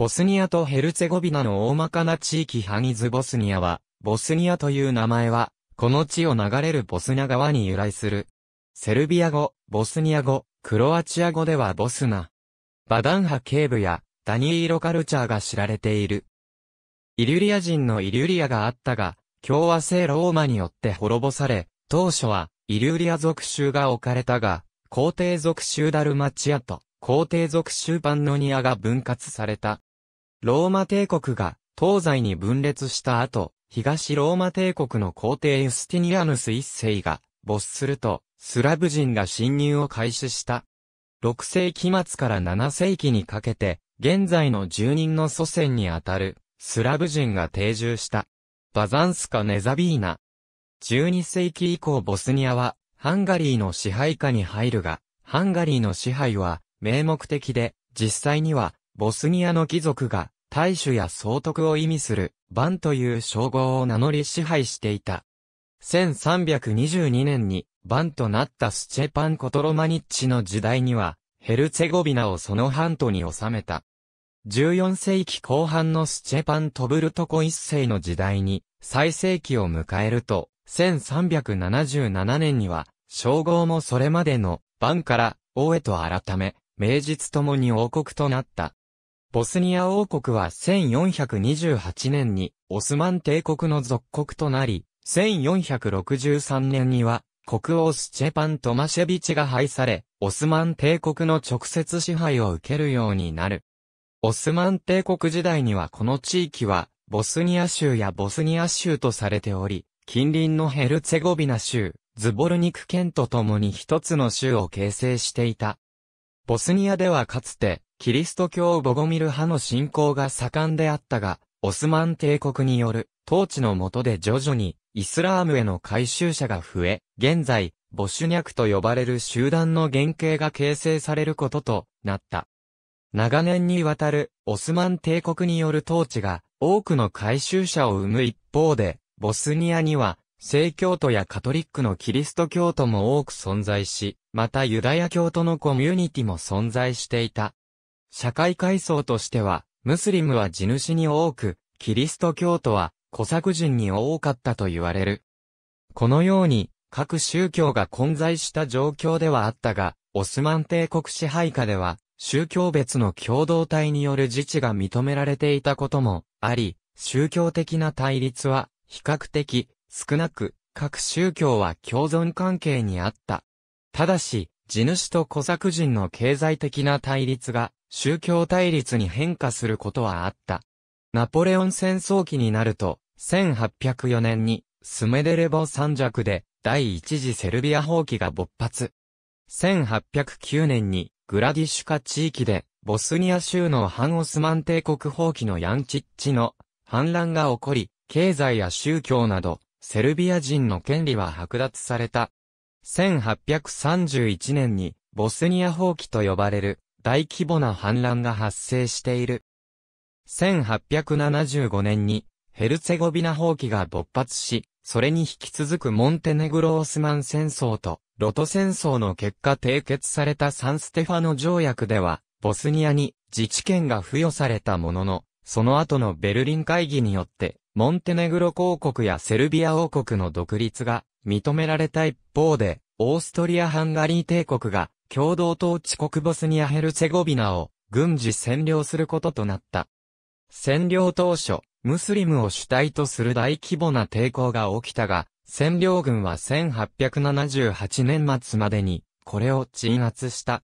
ボスニアとヘルツェゴビナの大まかな地域ハニズボスニアは、ボスニアという名前は、この地を流れるボスナ川に由来する。セルビア語、ボスニア語、クロアチア語ではボスナ。バダンハ警部やダニーロカルチャーが知られている。イリュリア人のイリュリアがあったが、共和制ローマによって滅ぼされ、当初はイリュリア属州が置かれたが、皇帝属州ダルマチアと皇帝属州パンノニアが分割された。ローマ帝国が東西に分裂した後、東ローマ帝国の皇帝ユスティニアヌス一世が没すると、スラブ人が侵入を開始した。6世紀末から7世紀にかけて、現在の住人の祖先にあたる、スラブ人が定住した。バザンスカ・ネザビーナ。12世紀以降ボスニアは、ハンガリーの支配下に入るが、ハンガリーの支配は、名目的で、実際には、ボスニアの貴族が、大主や総督を意味する、番という称号を名乗り支配していた。1322年に、番となったスチェパン・コトロマニッチの時代には、ヘルツェゴビナをその半島に収めた。14世紀後半のスチェパン・トブルトコ一世の時代に、最盛期を迎えると、1377年には、称号もそれまでの、番から、王へと改め、名実ともに王国となった。ボスニア王国は1428年にオスマン帝国の属国となり、1463年には国王スチェパン・トマシェビチが廃され、オスマン帝国の直接支配を受けるようになる。オスマン帝国時代にはこの地域は、ボスニア州やボスニア州とされており、近隣のヘルツェゴビナ州、ズボルニク県と共に一つの州を形成していた。ボスニアではかつて、キリスト教ボゴミル派の信仰が盛んであったが、オスマン帝国による統治の下で徐々にイスラームへの改宗者が増え、現在、ボシュニャクと呼ばれる集団の原型が形成されることとなった。長年にわたるオスマン帝国による統治が多くの改宗者を生む一方で、ボスニアには聖教徒やカトリックのキリスト教徒も多く存在し、またユダヤ教徒のコミュニティも存在していた。社会階層としては、ムスリムは地主に多く、キリスト教徒は小作人に多かったと言われる。このように、各宗教が混在した状況ではあったが、オスマン帝国支配下では、宗教別の共同体による自治が認められていたこともあり、宗教的な対立は比較的少なく、各宗教は共存関係にあった。ただし、地主と小作人の経済的な対立が宗教対立に変化することはあった。ナポレオン戦争期になると、1804年にスメデレボ三弱で第一次セルビア放棄が勃発。1809年にグラディシュカ地域でボスニア州の反オスマン帝国放棄のヤンチッチの反乱が起こり、経済や宗教などセルビア人の権利は剥奪された。1831年にボスニア放棄と呼ばれる大規模な反乱が発生している。1875年にヘルツェゴビナ放棄が勃発し、それに引き続くモンテネグロ・オスマン戦争とロト戦争の結果締結されたサンステファノ条約では、ボスニアに自治権が付与されたものの、その後のベルリン会議によって、モンテネグロ公国やセルビア王国の独立が認められた一方で、オーストリア・ハンガリー帝国が共同統治国ボスニアヘルツェゴビナを軍事占領することとなった。占領当初、ムスリムを主体とする大規模な抵抗が起きたが、占領軍は1878年末までに、これを鎮圧した。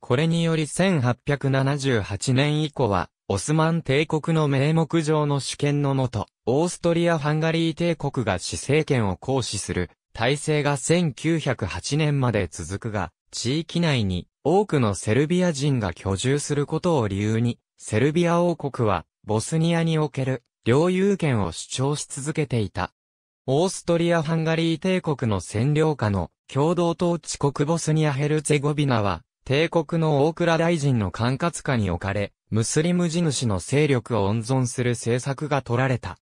これにより1878年以降は、オスマン帝国の名目上の主権のもと、オーストリア・ハンガリー帝国が市政権を行使する体制が1908年まで続くが、地域内に多くのセルビア人が居住することを理由に、セルビア王国はボスニアにおける領有権を主張し続けていた。オーストリア・ハンガリー帝国の占領下の共同統治国ボスニア・ヘルツェゴビナは、帝国の大倉大臣の管轄下に置かれ、ムスリム地主の勢力を温存する政策が取られた。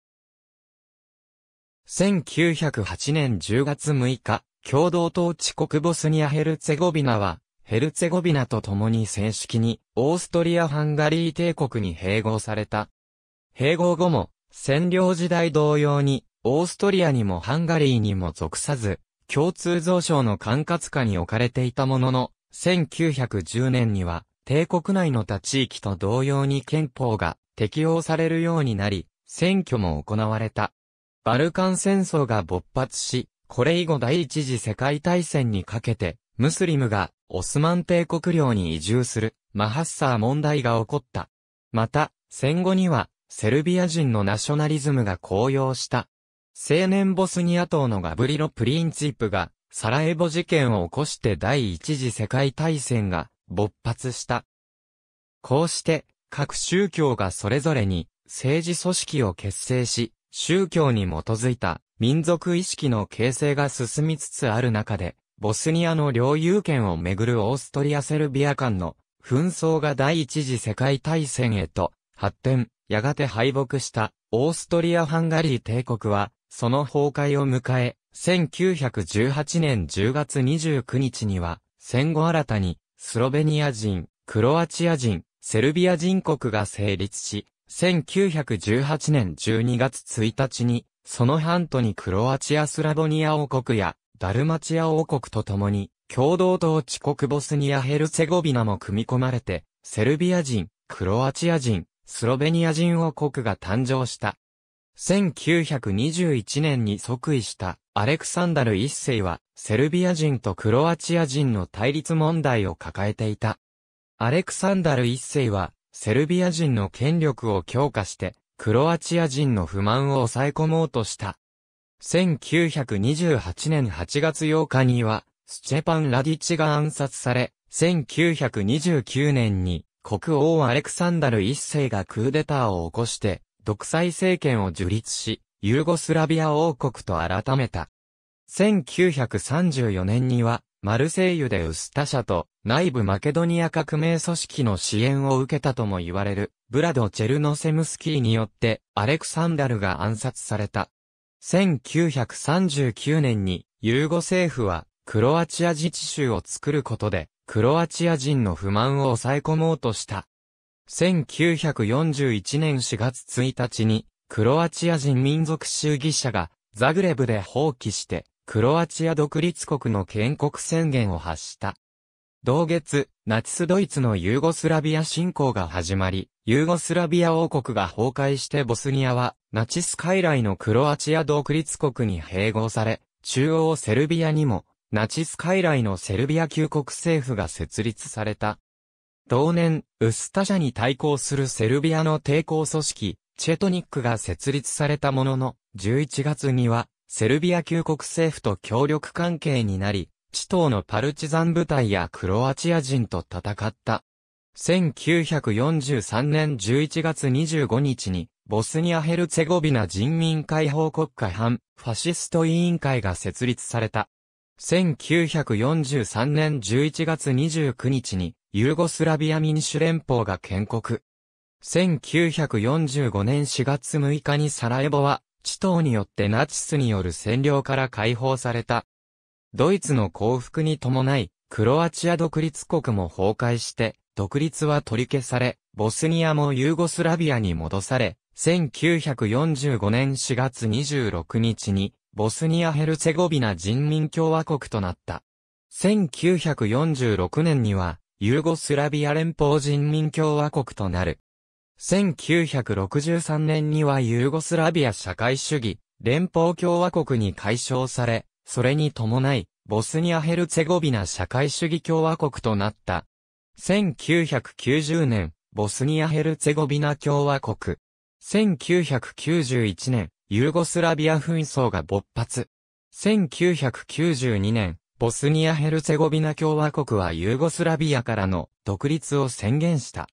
1908年10月6日、共同統治国ボスニア・ヘルツェゴビナは、ヘルツェゴビナと共に正式にオーストリア・ハンガリー帝国に併合された。併合後も、占領時代同様に、オーストリアにもハンガリーにも属さず、共通増省の管轄下に置かれていたものの、1910年には、帝国内の他地域と同様に憲法が適用されるようになり、選挙も行われた。バルカン戦争が勃発し、これ以後第一次世界大戦にかけて、ムスリムがオスマン帝国領に移住するマハッサー問題が起こった。また、戦後にはセルビア人のナショナリズムが高揚した。青年ボスニア党のガブリロ・プリンチープがサラエボ事件を起こして第一次世界大戦が勃発した。こうして各宗教がそれぞれに政治組織を結成し、宗教に基づいた民族意識の形成が進みつつある中で、ボスニアの領有権をめぐるオーストリア・セルビア間の紛争が第一次世界大戦へと発展、やがて敗北したオーストリア・ハンガリー帝国は、その崩壊を迎え、1918年10月29日には、戦後新たに、スロベニア人、クロアチア人、セルビア人国が成立し、1918年12月1日に、その半島にクロアチアスラボニア王国やダルマチア王国と共に、共同統治国ボスニア・ヘルツェゴビナも組み込まれて、セルビア人、クロアチア人、スロベニア人王国が誕生した。1921年に即位したアレクサンダル一世は、セルビア人とクロアチア人の対立問題を抱えていた。アレクサンダル一世は、セルビア人の権力を強化して、クロアチア人の不満を抑え込もうとした。1928年8月8日には、スチェパン・ラディチが暗殺され、1929年に国王アレクサンダル一世がクーデターを起こして、独裁政権を樹立し、ユーゴスラビア王国と改めた。1934年には、マルセイユでウスタ社と内部マケドニア革命組織の支援を受けたとも言われるブラド・チェルノセムスキーによってアレクサンダルが暗殺された。1939年にユーゴ政府はクロアチア自治州を作ることでクロアチア人の不満を抑え込もうとした。1941年4月1日にクロアチア人民族主義者がザグレブで放棄してクロアチア独立国の建国宣言を発した。同月、ナチスドイツのユーゴスラビア侵攻が始まり、ユーゴスラビア王国が崩壊してボスニアは、ナチス傀儡のクロアチア独立国に併合され、中央セルビアにも、ナチス傀儡のセルビア旧国政府が設立された。同年、ウスタ社に対抗するセルビアの抵抗組織、チェトニックが設立されたものの、11月には、セルビア旧国政府と協力関係になり、地頭のパルチザン部隊やクロアチア人と戦った。1943年11月25日に、ボスニア・ヘルツェゴビナ人民解放国会反ファシスト委員会が設立された。1943年11月29日に、ユーゴスラビア民主連邦が建国。1945年4月6日にサラエボは地頭によってナチスによる占領から解放された。ドイツの降伏に伴い、クロアチア独立国も崩壊して、独立は取り消され、ボスニアもユーゴスラビアに戻され、1945年4月26日に、ボスニア・ヘルツェゴビナ人民共和国となった。1946年には、ユーゴスラビア連邦人民共和国となる。1963年にはユーゴスラビア社会主義、連邦共和国に解消され、それに伴い、ボスニア・ヘルツェゴビナ社会主義共和国となった。1990年、ボスニア・ヘルツェゴビナ共和国。1991年、ユーゴスラビア紛争が勃発。1992年、ボスニア・ヘルツェゴビナ共和国はユーゴスラビアからの独立を宣言した。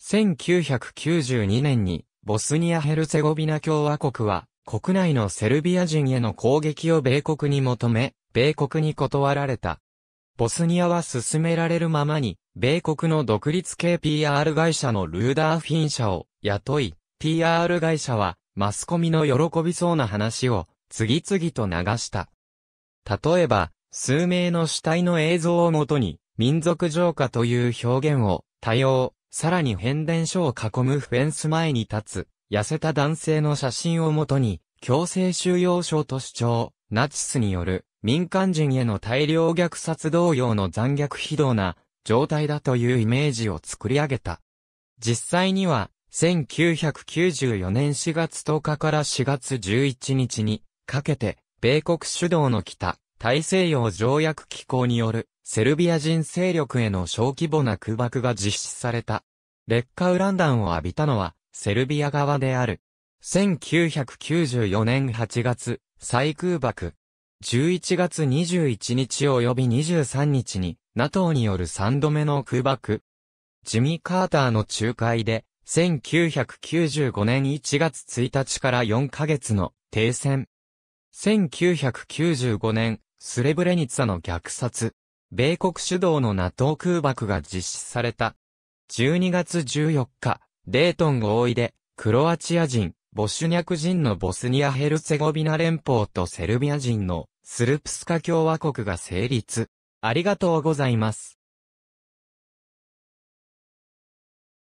1992年にボスニア・ヘルセゴビナ共和国は国内のセルビア人への攻撃を米国に求め、米国に断られた。ボスニアは進められるままに、米国の独立系 PR 会社のルーダーフィン社を雇い、PR 会社はマスコミの喜びそうな話を次々と流した。例えば、数名の死体の映像をもとに、民族浄化という表現を多様、さらに変電所を囲むフェンス前に立つ、痩せた男性の写真をもとに、強制収容所と主張、ナチスによる民間人への大量虐殺同様の残虐非道な状態だというイメージを作り上げた。実際には、1994年4月10日から4月11日にかけて、米国主導の北、大西洋条約機構によるセルビア人勢力への小規模な空爆が実施された。劣化ウラン弾を浴びたのは、セルビア側である。1994年8月、再空爆。11月21日及び23日に、NATO による3度目の空爆。ジミー・カーターの仲介で、1995年1月1日から4ヶ月の停戦。1995年、スレブレニツァの虐殺。米国主導の NATO 空爆が実施された。12月14日、デートン合意で、クロアチア人、ボシュニャク人のボスニア・ヘルツェゴビナ連邦とセルビア人のスルプスカ共和国が成立。ありがとうございます。